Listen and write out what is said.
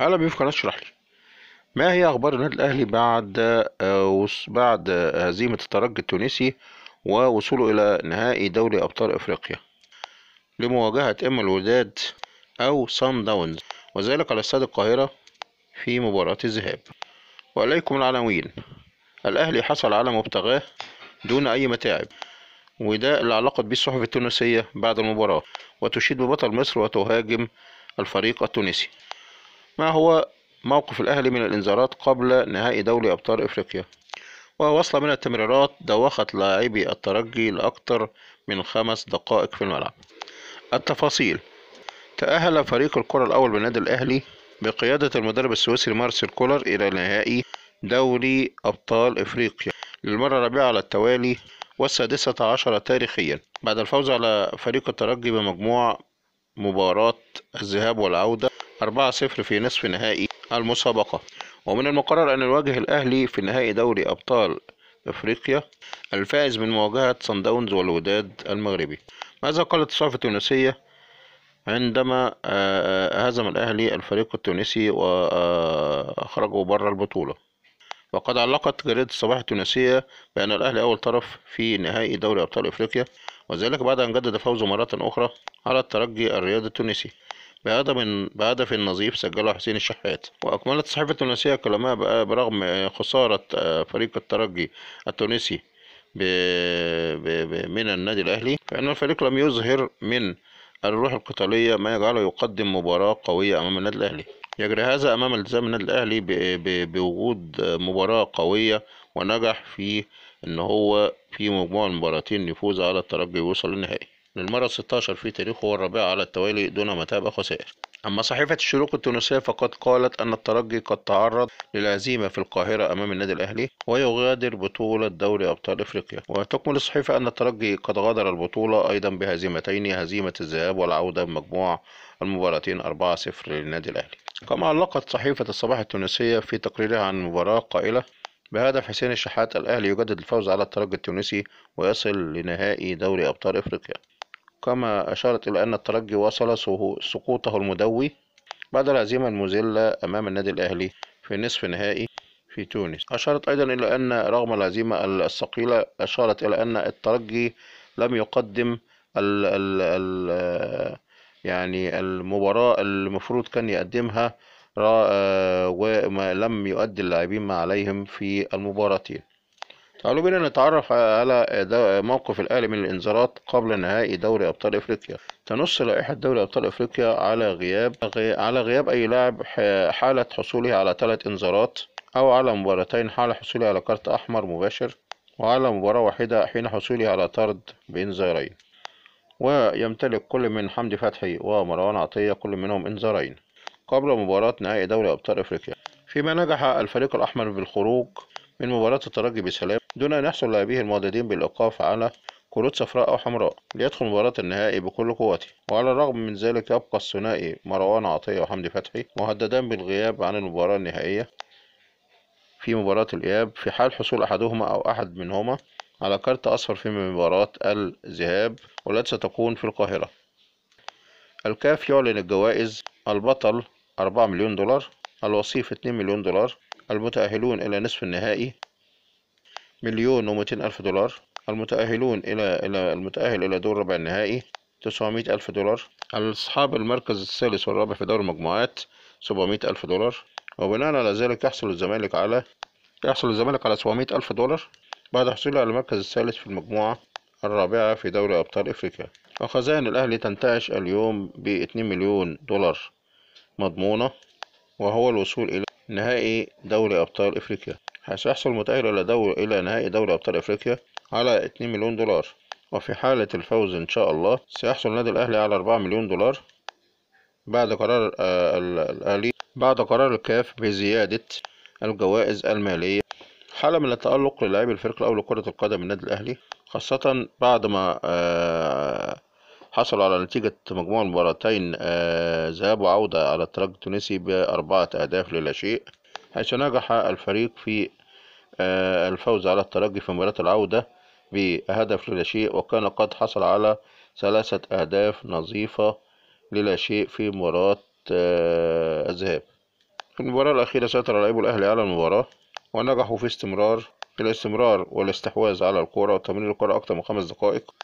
هلا بيكم قناه اشرح لي ما هي اخبار النادي الاهلي بعد آه، بعد آه، هزيمه الترجي التونسي ووصوله الى نهائي دوري ابطال افريقيا لمواجهه اما الوداد او سان داونز وذلك على استاد القاهره في مباراه الذهاب واليكم العناوين الاهلي حصل على مبتغاه دون اي متاعب وده اللي علقت به الصحف التونسيه بعد المباراه وتشيد ببطل مصر وتهاجم الفريق التونسي ما هو موقف الأهلي من الإنذارات قبل نهائي دوري أبطال إفريقيا ووصل من التمريرات دوخت لاعبي الترجي لأكثر من خمس دقائق في الملعب التفاصيل تأهل فريق الكرة الأول بالنادي الأهلي بقيادة المدرب السويسري مارسيل كولر إلى نهائي دوري أبطال إفريقيا للمرة الرابعة على التوالي والسادسة عشر تاريخيا بعد الفوز على فريق الترجي بمجموع مباراة الذهاب والعودة 4-0 في نصف نهائي المسابقة ومن المقرر أن يواجه الأهلي في نهائي دوري أبطال أفريقيا الفائز من مواجهة صن داونز والوداد المغربي ماذا قالت الصحف التونسية عندما آه، آه، هزم الأهلي الفريق التونسي وأخرجه بره البطولة وقد علقت جريدة الصباح التونسية بأن الأهلي أول طرف في نهائي دوري أبطال أفريقيا وذلك بعد أن جدد فوزه مرة أخرى على الترجي الرياضي التونسي بهدف بهدف نظيف سجله حسين الشحات وأكملت صحيفة تونسية كلامها برغم خسارة آه، فريق الترجي التونسي من النادي الأهلي فإن الفريق لم يظهر من الروح القتالية ما يجعله يقدم مباراة قوية أمام النادي الأهلي يجري هذا أمام التزام النادي الأهلي بوجود مباراة قوية ونجح في إن هو في مجموع المباراتين يفوز على الترجي ويوصل للنهائي للمرة 16 في تاريخه والرابعة على التوالي دون متابقة خسائر أما صحيفة الشروق التونسية فقد قالت أن الترجي قد تعرض للهزيمة في القاهرة أمام النادي الأهلي ويغادر بطولة دوري أبطال إفريقيا وتكمل الصحيفة أن الترجي قد غادر البطولة أيضا بهزيمتين هزيمة الذهاب والعودة بمجموع المباراتين 4-0 للنادي الأهلي كما علقت صحيفة الصباح التونسية في تقريرها عن المباراة قائلة بهدف حسين الشحات الأهلي يجدد الفوز على الترجي التونسي ويصل لنهائي دوري أبطال إفريقيا كما أشارت إلى أن الترجي وصل سقوطه المدوي بعد الهزيمة المذلة أمام النادي الأهلي في نصف نهائي في تونس أشارت أيضا إلى أن رغم الهزيمة الثقيلة أشارت إلى أن الترجي لم يقدم ال الـ الـ يعني المباراة المفروض كان يقدمها آه، ولم يؤدي اللاعبين ما عليهم في المباراتين تعالوا بنا نتعرف على موقف الأهلي من الإنذارات قبل نهائي دوري أبطال أفريقيا تنص لائحة دوري أبطال أفريقيا على غياب على غياب أي لاعب حالة حصوله على ثلاث إنذارات أو على مباراتين حال حصوله على كارت أحمر مباشر وعلى مباراة واحدة حين حصوله على طرد بإنذارين ويمتلك كل من حمدي فتحي ومروان عطية كل منهم إنذارين قبل مباراة نهائي دوري أبطال أفريقيا فيما نجح الفريق الأحمر بالخروج من مباراة الترجي بسلام دون أن يحصل لاعبيه المعددين بالإيقاف على كروت صفراء أو حمراء ليدخل مباراة النهائي بكل قوته وعلى الرغم من ذلك يبقى الثنائي مروان عطية وحمدي فتحي مهددان بالغياب عن المباراة النهائية في مباراة الإياب في حال حصول أحدهما أو أحد منهما على كارت أصفر في مباراة الذهاب والتي ستكون في القاهرة الكاف يعلن الجوائز البطل 4 مليون دولار الوصيف 2 مليون دولار المتأهلون إلى نصف النهائي مليون ومئتين ألف دولار المتأهلون إلى إلى المتأهل إلى دور ربع النهائي تسعمائة ألف دولار أصحاب المركز الثالث والرابع في دور المجموعات سبعمائة ألف دولار وبناء على ذلك يحصل الزمالك على يحصل الزمالك على سبعمائة ألف دولار بعد حصوله على المركز الثالث في المجموعة الرابعة في دوري أبطال أفريقيا وخزائن الأهلي تنتعش اليوم باتنين مليون دولار مضمونة وهو الوصول إلى نهائي دوري أبطال أفريقيا حيث يحصل متأهل إلى دور إلى نهائي دوري أبطال أفريقيا على 2 مليون دولار وفي حالة الفوز إن شاء الله سيحصل النادي الأهلي على 4 مليون دولار بعد قرار آه، الأهلي بعد قرار الكاف بزيادة الجوائز المالية حالة من التألق للاعبي الفرقة أو لكرة القدم النادي الأهلي خاصة بعد ما آه، حصلوا على نتيجة مجموع مباراتين آه، ذهاب وعودة على الترجي التونسي بأربعة أهداف للا شيء حيث نجح الفريق في آه، الفوز على الترجي في مباراة العودة بهدف للا شيء وكان قد حصل على ثلاثة أهداف نظيفة للا شيء في مباراة آه، الذهاب في المباراة الأخيرة سيطر لاعبو الأهلي على المباراة ونجحوا في استمرار الاستمرار والاستحواذ على الكرة وتمرير الكرة أكثر من خمس دقائق